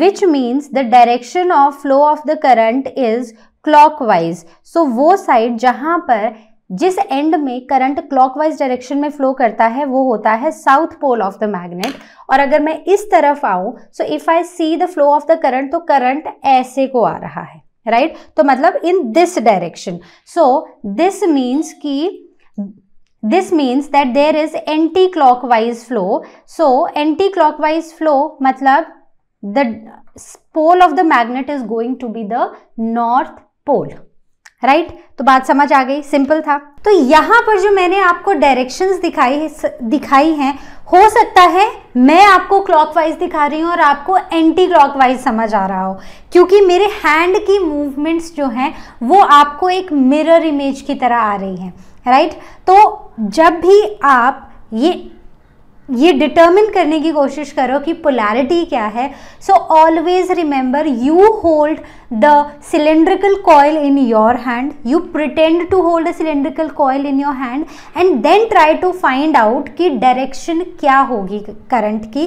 which means the direction of flow of the current is clockwise so वो साइड जहाँ पर जिस एंड में करंट क्लॉकवाइज डायरेक्शन में फ्लो करता है वो होता है south pole of the magnet और अगर मैं इस तरफ आऊं so if I see the flow of the current तो करंट ऐसे को आ रहा है राइट right? तो मतलब in this direction so this means कि this means that there is anti clockwise flow so anti clockwise flow मतलब the pole of the magnet is going to be the north pole right right? तो बात समझ आ गई simple था तो यहाँ पर जो मैंने आपको डायरेक्शन दिखाई दिखाई हैं हो सकता है मैं आपको क्लॉकवाइज दिखा रही हूँ और आपको एंटी क्लॉकवाइज समझ आ रहा हो क्योंकि मेरे हैंड की मूवमेंट्स जो हैं वो आपको एक मिरर इमेज की तरह आ रही हैं राइट right? तो जब भी आप ये ये डिटर्मिन करने की कोशिश करो कि पोलैरिटी क्या है so always remember you hold the cylindrical coil in your hand you pretend to hold a cylindrical coil in your hand and then try to find out कि डायरेक्शन क्या होगी करंट की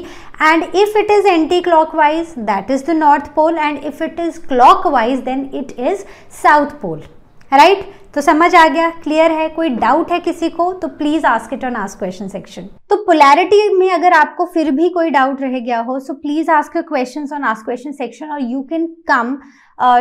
and if it is anti clockwise that is the north pole and if it is clockwise then it is south pole right तो समझ आ गया clear है कोई doubt है किसी को तो please ask it on ask question section तो पोलैरिटी में अगर आपको फिर भी कोई डाउट रह गया हो so please ask question on ask question section और you can come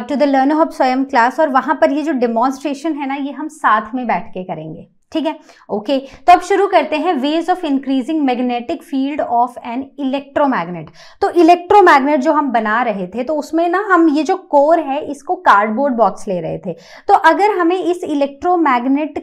to the learn hub Swayam class और वहां पर ये जो डेमोन्स्ट्रेशन है ना ये हम साथ में बैठ के करेंगे ठीक है ओके तो अब शुरू करते हैं ways of increasing magnetic field of an electromagnet तो इलेक्ट्रोमैग्नेट जो हम बना रहे थे तो उसमें ना हम ये जो कोर है इसको कार्डबोर्ड बॉक्स ले रहे थे तो अगर हमें इस इलेक्ट्रोमैग्नेट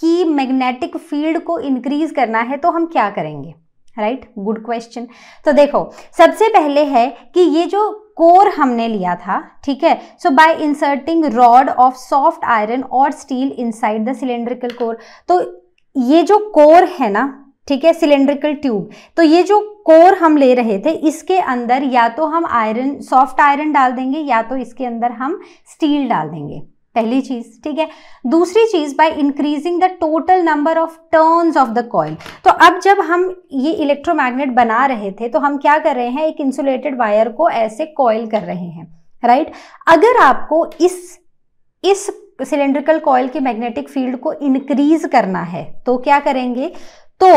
की मैग्नेटिक फील्ड को इंक्रीज करना है तो हम क्या करेंगे राइट गुड क्वेश्चन तो देखो सबसे पहले है कि ये जो कोर हमने लिया था ठीक है so by inserting rod of soft iron और steel inside the cylindrical core तो ये जो कोर है ना ठीक है सिलेंड्रिकल ट्यूब तो ये जो कोर हम ले रहे थे इसके अंदर या तो हम आयरन सॉफ्ट आयरन डाल देंगे या तो इसके अंदर हम स्टील डाल देंगे पहली चीज ठीक है दूसरी चीज by increasing the total number of turns of the coil तो अब जब हम ये इलेक्ट्रोमैग्नेट बना रहे थे तो हम क्या कर रहे हैं एक इंसुलेटेड वायर को ऐसे कॉयल कर रहे हैं राइट right? अगर आपको इस इस सिलेंड्रिकल कॉयल के मैग्नेटिक फील्ड को इंक्रीज करना है तो क्या करेंगे तो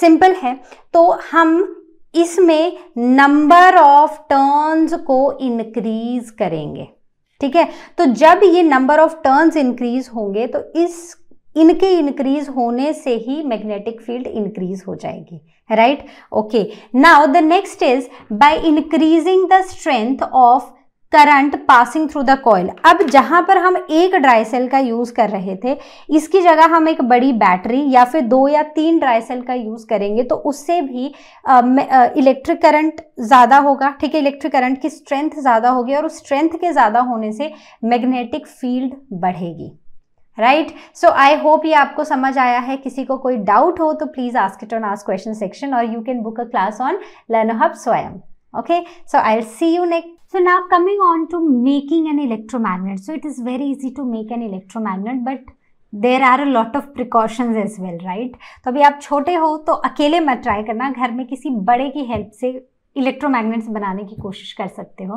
सिंपल है तो हम इसमें नंबर ऑफ टर्न्स को इंक्रीज करेंगे ठीक है तो जब ये नंबर ऑफ टर्न्स इंक्रीज होंगे तो इस इनके इंक्रीज होने से ही मैग्नेटिक फील्ड इंक्रीज हो जाएगी right okay now the next is by increasing the strength of current passing through the coil अब जहां पर हम एक ड्राई सेल का यूज कर रहे थे इसकी जगह हम एक बड़ी बैटरी या फिर दो या तीन ड्राई सेल का यूज करेंगे तो उससे भी इलेक्ट्रिक करंट ज्यादा होगा ठीक है इलेक्ट्रिक करंट की स्ट्रेंथ ज्यादा होगी और उस स्ट्रेंथ के ज्यादा होने से मैग्नेटिक फील्ड बढ़ेगी राइट सो आई होप ये आपको समझ आया है किसी को कोई डाउट हो तो please ask it on ask question section और you can book a class on learn hub Swayam okay so i'll see you next so now coming on to making an electromagnet so it is very easy to make an electromagnet but there are a lot of precautions as well right तो अभी आप छोटे हो तो अकेले मत try करना घर में किसी बड़े की हेल्प से इलेक्ट्रोमैग्नेट्स बनाने की कोशिश कर सकते हो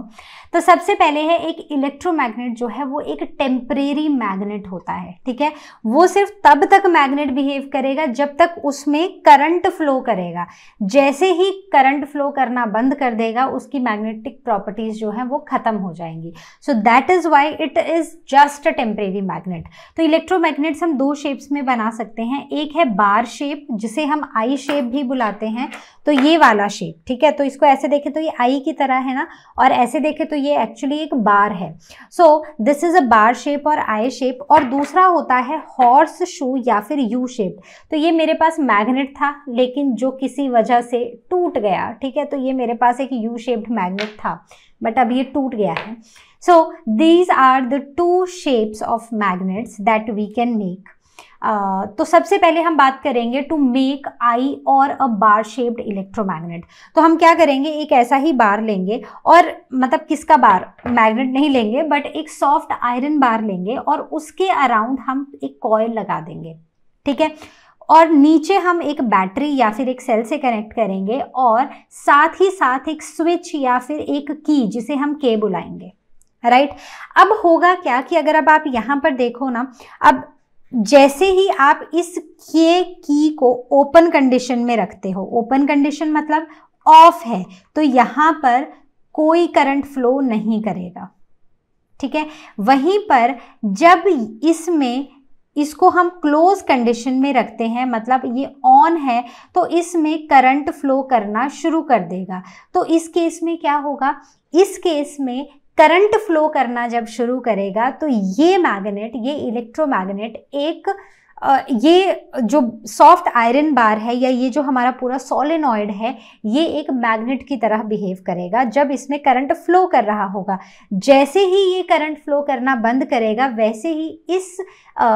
तो सबसे पहले है एक इलेक्ट्रोमैग्नेट जो है वो एक टेम्परेरी मैग्नेट होता है ठीक है वो सिर्फ तब तक मैग्नेट बिहेव करेगा जब तक उसमें करंट फ्लो करेगा जैसे ही करंट फ्लो करना बंद कर देगा उसकी मैग्नेटिक प्रॉपर्टीज़ जो है वो ख़त्म हो जाएंगी so that is why it is just a temporary magnet तो इलेक्ट्रो हम दो शेप्स में बना सकते हैं एक है बार शेप जिसे हम आई शेप भी बुलाते हैं तो ये वाला शेप ठीक है तो इसको इसको ऐसे देखें तो ये आई की तरह है ना और ऐसे देखें तो ये एक्चुअली एक बार है so this is a bar shape और आई शेप और दूसरा होता है हॉर्स शू या फिर यू शेप तो ये मेरे पास मैग्नेट था लेकिन जो किसी वजह से टूट गया ठीक है तो ये मेरे पास एक यू शेप्ड मैग्नेट था बट अब ये टूट गया है so these are the two shapes of magnets that we can make तो सबसे पहले हम बात करेंगे टू मेक आई और अ बार शेप्ड इलेक्ट्रोमैग्नेट तो हम क्या करेंगे एक ऐसा ही बार लेंगे और मतलब किसका बार मैग्नेट नहीं लेंगे बट एक सॉफ्ट आयरन बार लेंगे और उसके अराउंड हम एक कॉयल लगा देंगे ठीक है और नीचे हम एक बैटरी या फिर एक सेल से कनेक्ट करेंगे और साथ ही साथ एक स्विच या फिर एक की जिसे हम के बुलाएंगे राइट right? अब होगा क्या कि अगर अब आप यहां पर देखो ना अब जैसे ही आप इस के की को ओपन कंडीशन में रखते हो ओपन कंडीशन मतलब ऑफ है तो यहाँ पर कोई करंट फ्लो नहीं करेगा ठीक है वहीं पर जब इसमें इसको हम क्लोज कंडीशन में रखते हैं मतलब ये ऑन है तो इसमें करंट फ्लो करना शुरू कर देगा तो इस केस में क्या होगा इस केस में करंट फ्लो करना जब शुरू करेगा तो ये मैग्नेट ये इलेक्ट्रोमैग्नेट एक ये जो सॉफ्ट आयरन बार है या ये जो हमारा पूरा सोलिनॉयड है ये एक मैग्नेट की तरह बिहेव करेगा जब इसमें करंट फ्लो कर रहा होगा जैसे ही ये करंट फ्लो करना बंद करेगा वैसे ही इस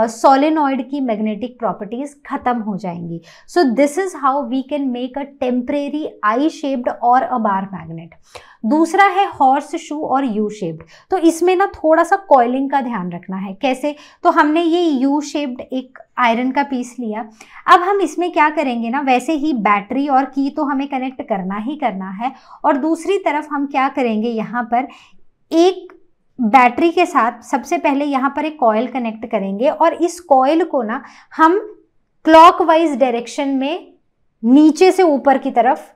सोलिनॉइड uh, की मैग्नेटिक प्रॉपर्टीज़ ख़त्म हो जाएंगी so this is how we can make a temporary I shaped और अ बार मैग्नेट दूसरा है हॉर्स शू और यू शेप्ड तो इसमें ना थोड़ा सा कॉयलिंग का ध्यान रखना है कैसे तो हमने ये यू शेप्ड एक आयरन का पीस लिया अब हम इसमें क्या करेंगे ना वैसे ही बैटरी और की तो हमें कनेक्ट करना ही करना है और दूसरी तरफ हम क्या करेंगे यहाँ पर एक बैटरी के साथ सबसे पहले यहाँ पर एक कॉयल कनेक्ट करेंगे और इस कॉयल को ना हम क्लॉकवाइज डायरेक्शन में नीचे से ऊपर की तरफ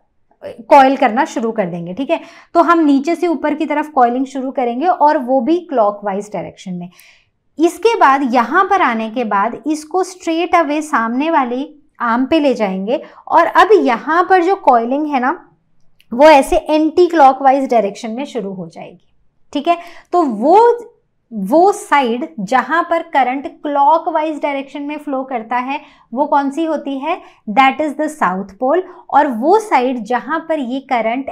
कॉयल करना शुरू कर देंगे ठीक है तो हम नीचे से ऊपर की तरफ कॉयलिंग शुरू करेंगे और वो भी क्लॉकवाइज डायरेक्शन में इसके बाद यहाँ पर आने के बाद इसको स्ट्रेट अवे सामने वाली आम पे ले जाएंगे और अब यहाँ पर जो कॉयलिंग है ना वो ऐसे एंटी क्लॉकवाइज डायरेक्शन में शुरू हो जाएगी ठीक है तो वो वो साइड जहां पर करंट क्लॉकवाइज डायरेक्शन में फ्लो करता है वो कौन सी होती है that is the south pole और वो साइड जहां पर ये करंट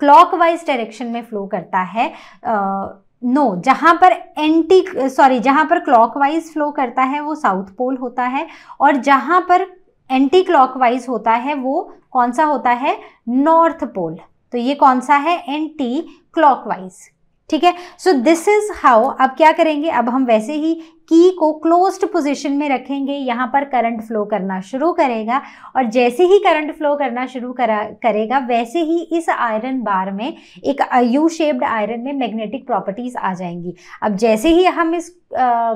क्लॉकवाइज डायरेक्शन में फ्लो करता है नो no, जहां पर एंटी सॉरी जहां पर क्लॉकवाइज फ्लो करता है वो साउथ पोल होता है और जहां पर एंटी क्लॉकवाइज होता है वो कौन सा होता है नॉर्थ पोल तो ये कौन सा है एंटी क्लॉकवाइज ठीक है सो दिस इज़ हाउ अब क्या करेंगे अब हम वैसे ही की को क्लोज्ड पोजीशन में रखेंगे यहाँ पर करंट फ्लो करना शुरू करेगा और जैसे ही करंट फ्लो करना शुरू करा करेगा वैसे ही इस आयरन बार में एक यू शेप्ड आयरन में मैग्नेटिक प्रॉपर्टीज़ आ जाएंगी अब जैसे ही हम इस आ,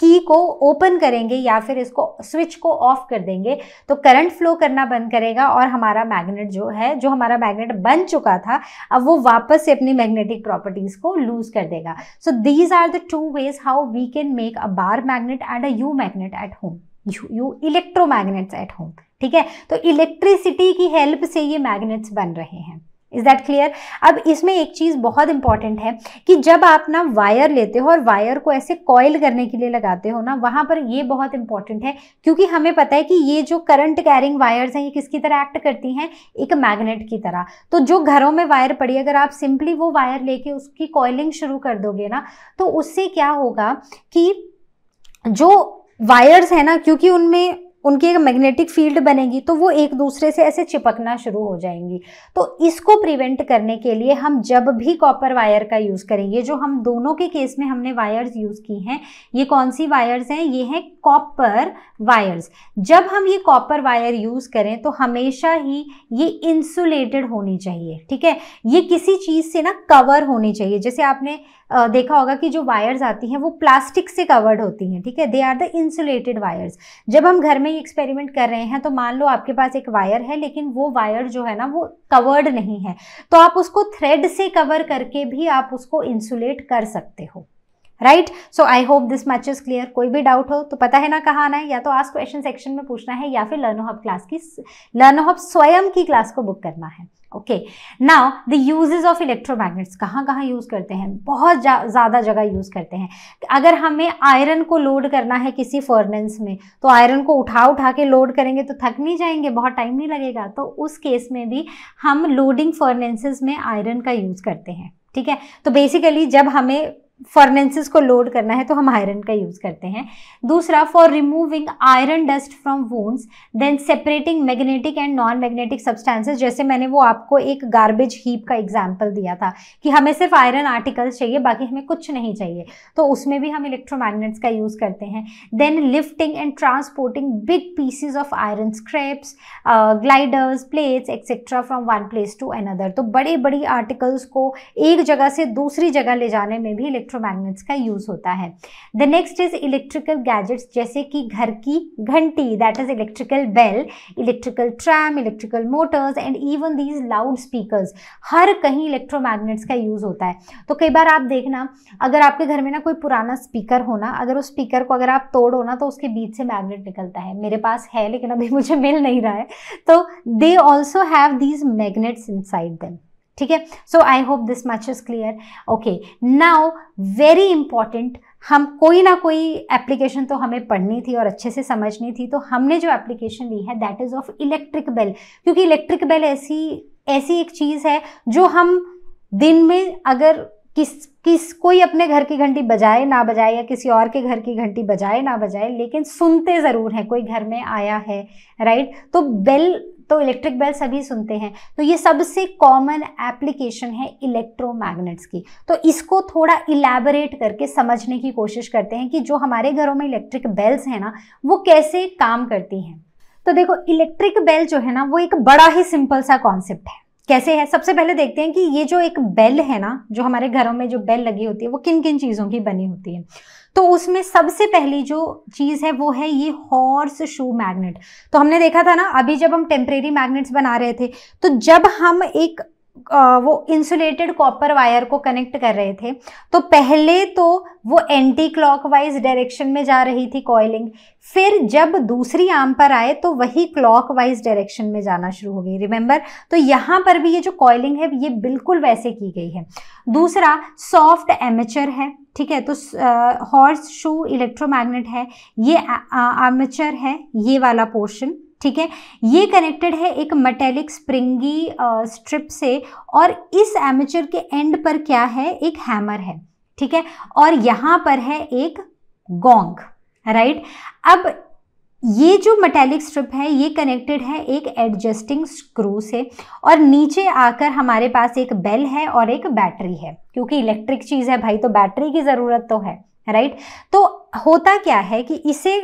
की को ओपन करेंगे या फिर इसको स्विच को ऑफ कर देंगे तो करंट फ्लो करना बंद करेगा और हमारा मैग्नेट जो है जो हमारा मैग्नेट बन चुका था अब वो वापस से अपनी मैग्नेटिक प्रॉपर्टीज़ को लूज कर देगा so these are the two ways how we can make a bar magnet and a U magnet at home U magnets at home ठीक है तो इलेक्ट्रिसिटी की हेल्प से ये मैग्नेट्स बन रहे हैं इज़ दैट क्लियर अब इसमें एक चीज़ बहुत इंपॉर्टेंट है कि जब आप ना वायर लेते हो और वायर को ऐसे कॉयल करने के लिए लगाते हो ना वहां पर ये बहुत इंपॉर्टेंट है क्योंकि हमें पता है कि ये जो करंट कैरिंग वायर्स हैं ये किसकी तरह एक्ट करती हैं एक मैग्नेट की तरह तो जो घरों में वायर पड़ी अगर आप सिंपली वो वायर लेके उसकी कॉयलिंग शुरू कर दोगे ना तो उससे क्या होगा कि जो वायर्स है ना क्योंकि उनमें उनकी एक मैग्नेटिक फील्ड बनेगी तो वो एक दूसरे से ऐसे चिपकना शुरू हो जाएंगी तो इसको प्रिवेंट करने के लिए हम जब भी कॉपर वायर का यूज़ करेंगे जो हम दोनों के केस में हमने वायर्स यूज़ की हैं ये कौन सी वायर्स हैं ये हैं कॉपर वायर्स जब हम ये कॉपर वायर यूज़ करें तो हमेशा ही ये इंसुलेटेड होनी चाहिए ठीक है ये किसी चीज़ से ना कवर होनी चाहिए जैसे आपने देखा होगा कि जो वायर्स आती हैं वो प्लास्टिक से कवर्ड होती हैं ठीक है they are the insulated wires जब हम घर में एक्सपेरिमेंट कर रहे हैं तो मान लो आपके पास एक वायर है लेकिन वो वायर जो है ना वो कवर्ड नहीं है तो आप उसको थ्रेड से कवर करके भी आप उसको इंसुलेट कर सकते हो right so I hope this much is clear कोई भी डाउट हो तो पता है ना कहाँ आना है या तो आज क्वेश्चन सेक्शन में पूछना है या फिर लर्नोहब क्लास की लर्नोहब स्वयं की क्लास को बुक करना है okay now the usages of electromagnets कहाँ कहाँ यूज़ करते हैं बहुत ज़्यादा जगह यूज़ करते हैं अगर हमें आयरन को लोड करना है किसी फर्नेंस में तो आयरन को उठा उठा के लोड करेंगे तो थक नहीं जाएंगे बहुत टाइम नहीं लगेगा तो उस केस में भी हम लोडिंग फर्नेंसेज में आयरन का यूज़ करते हैं ठीक है तो बेसिकली जब हमें फर्नेसिस को लोड करना है तो हम आयरन का यूज़ करते हैं दूसरा for removing iron dust from ones then separating magnetic and non magnetic substances जैसे मैंने वो आपको एक गार्बेज हीप का एग्जाम्पल दिया था कि हमें सिर्फ आयरन आर्टिकल्स चाहिए बाकी हमें कुछ नहीं चाहिए तो उसमें भी हम इलेक्ट्रोमैग्नेट्स का यूज़ करते हैं then lifting and transporting big pieces of iron scraps gliders plates etcetera from one place to another तो बड़े बड़ी आर्टिकल्स को एक जगह से दूसरी जगह ले जाने में भी इलेक्ट्रो इलेक्ट्रोमैग्नेट्स का यूज़ होता है the next is electrical gadgets जैसे कि घर की घंटी that is electrical bell electrical tram electrical motors and even these loud speaker हर कहीं इलेक्ट्रोमैग्नेट्स का यूज़ होता है तो कई बार आप देखना अगर आपके घर में ना कोई पुराना स्पीकर होना अगर उस स्पीकर को अगर आप तोड़ो ना तो उसके बीच से मैग्नेट निकलता है मेरे पास है लेकिन अभी मुझे मिल नहीं रहा है तो they also have these magnets inside them ठीक है so I hope this much is clear okay now very important हम कोई ना कोई एप्लीकेशन तो हमें पढ़नी थी और अच्छे से समझनी थी तो हमने जो एप्लीकेशन ली है that is of electric bell क्योंकि इलेक्ट्रिक बेल ऐसी ऐसी एक चीज़ है जो हम दिन में अगर किस किस कोई अपने घर की घंटी बजाए ना बजाए या किसी और के घर की घंटी बजाए ना बजाए लेकिन सुनते ज़रूर हैं कोई घर में आया है राइट तो बेल तो इलेक्ट्रिक बेल सभी सुनते हैं तो ये सबसे कॉमन एप्लीकेशन है इलेक्ट्रोमैग्नेट्स की तो इसको थोड़ा इलेबरेट करके समझने की कोशिश करते हैं कि जो हमारे घरों में इलेक्ट्रिक बेल्स हैं ना वो कैसे काम करती हैं तो देखो इलेक्ट्रिक बेल जो है ना वो एक बड़ा ही सिंपल सा कॉन्सेप्ट है कैसे है सबसे पहले देखते हैं कि ये जो एक बेल है ना जो हमारे घरों में जो बेल लगी होती है वो किन किन चीज़ों की बनी होती है तो उसमें सबसे पहली जो चीज़ है वो है ये हॉर्स शू मैग्नेट तो हमने देखा था ना अभी जब हम टेम्परेरी मैग्नेट्स बना रहे थे तो जब हम एक वो इंसुलेटेड कॉपर वायर को कनेक्ट कर रहे थे तो पहले तो वो एंटी क्लॉकवाइज डायरेक्शन में जा रही थी कॉयलिंग फिर जब दूसरी आम पर आए तो वही क्लॉकवाइज डायरेक्शन में जाना शुरू हो गई रिमेंबर तो यहाँ पर भी ये जो कॉयलिंग है ये बिल्कुल वैसे की गई है दूसरा सॉफ्ट एमेचर है ठीक है तो हॉर्स शू इलेक्ट्रोमैग्नेट है ये आर्मेचर है ये वाला पोर्शन ठीक है ये कनेक्टेड है एक मेटेलिक स्प्रिंगी स्ट्रिप से और इस एमेचर के एंड पर क्या है एक हैमर है ठीक है और यहां पर है एक गोंग राइट अब ये जो मेटेलिक स्ट्रिप है ये कनेक्टेड है एक एडजस्टिंग स्क्रू से और नीचे आकर हमारे पास एक बेल है और एक बैटरी है क्योंकि इलेक्ट्रिक चीज़ है भाई तो बैटरी की ज़रूरत तो है राइट तो होता क्या है कि इसे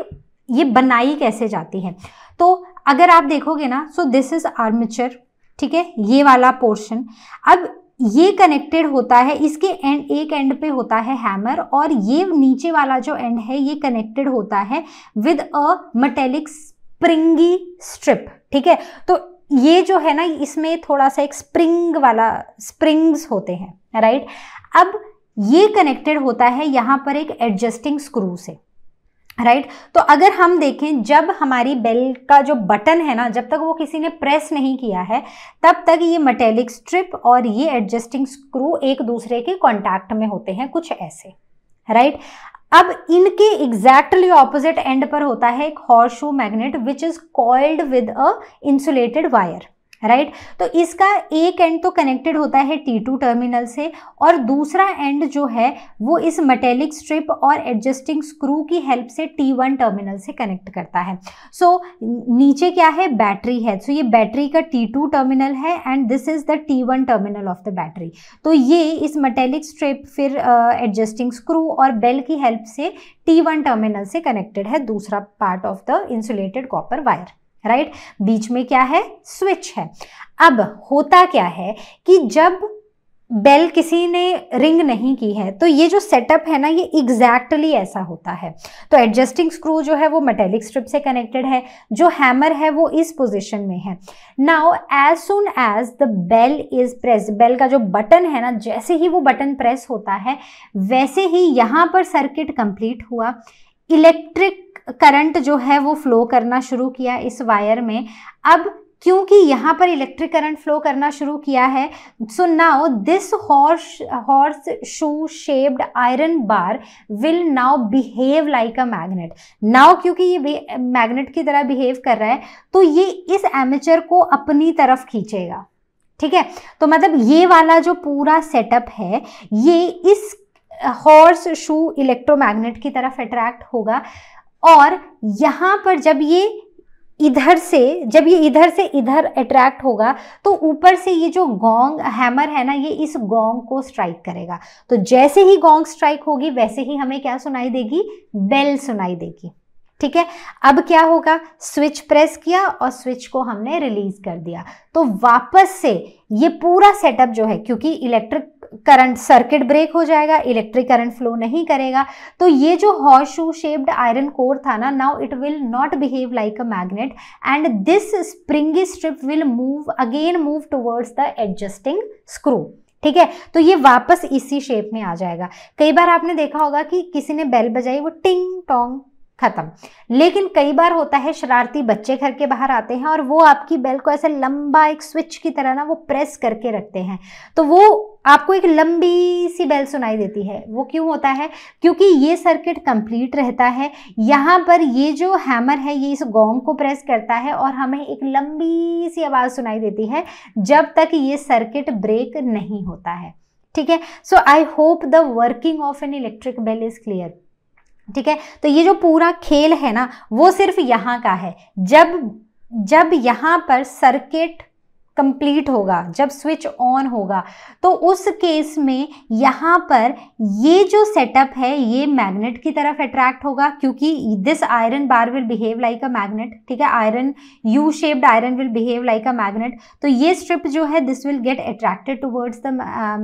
ये बनाई कैसे जाती है तो अगर आप देखोगे ना सो दिस इज़ आर्मेचर ठीक है ये वाला पोर्शन अब ये कनेक्टेड होता है इसके एंड एक एंड पे होता है हैमर और ये नीचे वाला जो एंड है ये कनेक्टेड होता है with a metallic springy strip ठीक है तो ये जो है ना इसमें थोड़ा सा एक स्प्रिंग वाला स्प्रिंग्स होते हैं राइट अब ये कनेक्टेड होता है यहाँ पर एक एडजस्टिंग स्क्रू से राइट right? तो अगर हम देखें जब हमारी बेल का जो बटन है ना जब तक वो किसी ने प्रेस नहीं किया है तब तक ये मटेलिक स्ट्रिप और ये एडजस्टिंग स्क्रू एक दूसरे के कांटेक्ट में होते हैं कुछ ऐसे राइट right? अब इनके एग्जैक्टली ऑपोजिट एंड पर होता है एक horseshoe magnet which is called with a insulated wire right right? तो इसका एक एंड तो कनेक्टेड होता है टी टू टर्मिनल से और दूसरा एंड जो है वो इस मेटेलिक स्ट्रिप और एडजस्टिंग स्क्रू की हेल्प से टी वन टर्मिनल से कनेक्ट करता है सो so, नीचे क्या है बैटरी है सो so, ये बैटरी का टी टू टर्मिनल है and this is the T one terminal of the battery तो ये इस मेटेलिक स्ट्रिप फिर एडजस्टिंग uh, स्क्रू और बेल की हेल्प से टी वन टर्मिनल से कनेक्टेड है दूसरा part of the insulated copper wire right right? बीच में क्या है स्विच है अब होता क्या है कि जब बेल किसी ने रिंग नहीं की है तो ये जो सेटअप है ना ये एग्जैक्टली exactly ऐसा होता है तो एडजस्टिंग स्क्रू जो है वो मेटेलिक स्ट्रिप से कनेक्टेड है जो हैमर है वो इस पोजीशन में है now as soon as the bell is press bell का जो बटन है ना जैसे ही वो बटन प्रेस होता है वैसे ही यहाँ पर सर्किट कंप्लीट हुआ इलेक्ट्रिक करंट जो है वो फ्लो करना शुरू किया इस वायर में अब क्योंकि यहाँ पर इलेक्ट्रिक करंट फ्लो करना शुरू किया है so now this horse horse shoe shaped iron bar will now behave like a magnet now क्योंकि ये मैग्नेट की तरह बिहेव कर रहा है तो ये इस एमेचर को अपनी तरफ खींचेगा ठीक है तो मतलब ये वाला जो पूरा सेटअप है ये इस हॉर्स शू इलेक्ट्रोमैग्नेट की तरफ अट्रैक्ट होगा और यहाँ पर जब ये इधर से जब ये इधर से इधर अट्रैक्ट होगा तो ऊपर से ये जो गोंग हैमर है ना ये इस गोंग को स्ट्राइक करेगा तो जैसे ही गोंग स्ट्राइक होगी वैसे ही हमें क्या सुनाई देगी बेल सुनाई देगी ठीक है अब क्या होगा स्विच प्रेस किया और स्विच को हमने रिलीज कर दिया तो वापस से ये पूरा सेटअप जो है क्योंकि इलेक्ट्रिक करंट सर्किट ब्रेक हो जाएगा इलेक्ट्रिक करंट फ्लो नहीं करेगा तो ये जो horse shoe shaped iron core था ना now it will not behave like a magnet and this springy strip will move again move towards the adjusting screw ठीक है तो ये वापस इसी शेप में आ जाएगा कई बार आपने देखा होगा कि किसी ने बेल बजाई वो टिंग टोंग खत्म लेकिन कई बार होता है शरारती बच्चे घर के बाहर आते हैं और वो आपकी बेल को ऐसे लंबा एक स्विच की तरह ना वो प्रेस करके रखते हैं तो वो आपको एक लंबी सी बेल सुनाई देती है वो क्यों होता है क्योंकि ये सर्किट कंप्लीट रहता है यहाँ पर ये जो हैमर है ये इस गोंग को प्रेस करता है और हमें एक लंबी सी आवाज़ सुनाई देती है जब तक ये सर्किट ब्रेक नहीं होता है ठीक है so I hope the working of an electric bell is clear ठीक है तो ये जो पूरा खेल है ना वो सिर्फ यहाँ का है जब जब यहाँ पर सर्किट कंप्लीट होगा जब स्विच ऑन होगा तो उस केस में यहाँ पर ये जो सेटअप है ये मैग्नेट की तरफ अट्रैक्ट होगा क्योंकि this iron bar will behave like a magnet ठीक है iron U shaped iron will behave like a magnet तो ये स्ट्रिप जो है this will get attracted towards the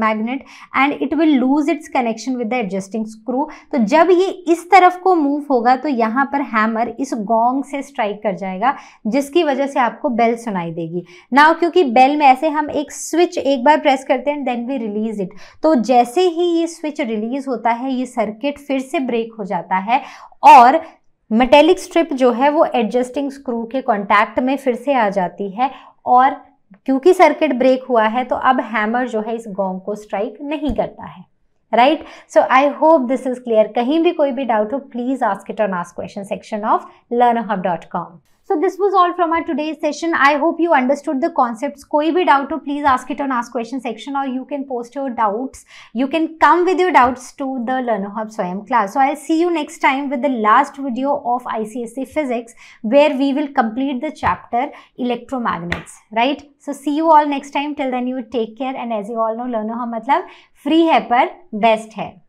magnet and it will lose its connection with the adjusting screw तो जब ये इस तरफ को मूव होगा तो यहाँ पर हैमर इस गोंग से स्ट्राइक कर जाएगा जिसकी वजह से आपको बेल सुनाई देगी नाउ क्योंकि बेल में ऐसे हम एक स्विच एक बार प्रेस करते हैं देन वी रिलीज इट तो जैसे ही ये स्विच रिलीज होता है ये सर्किट फिर से ब्रेक हो जाता है और मेटेलिक स्ट्रिप जो है वो एडजस्टिंग स्क्रू के कॉन्टैक्ट में फिर से आ जाती है और क्योंकि सर्किट ब्रेक हुआ है तो अब हैमर जो है इस गोंग को स्ट्राइक नहीं करता है right so I hope this is clear कहीं भी कोई भी डाउट हो please ask it on ask question section of learn hub dot com So this was all from our today's session. I hope you understood the concepts. Koi bhi doubt ho, please ask it on ask question section or you can post your doubts. You can come with your doubts to the Learner Hub Swayam class. So I'll see you next time with the last video of ICSC Physics where we will complete the chapter electromagnets, right? So see you all next time. Till then you take care and as you all know Learner Hub free hai par best hai.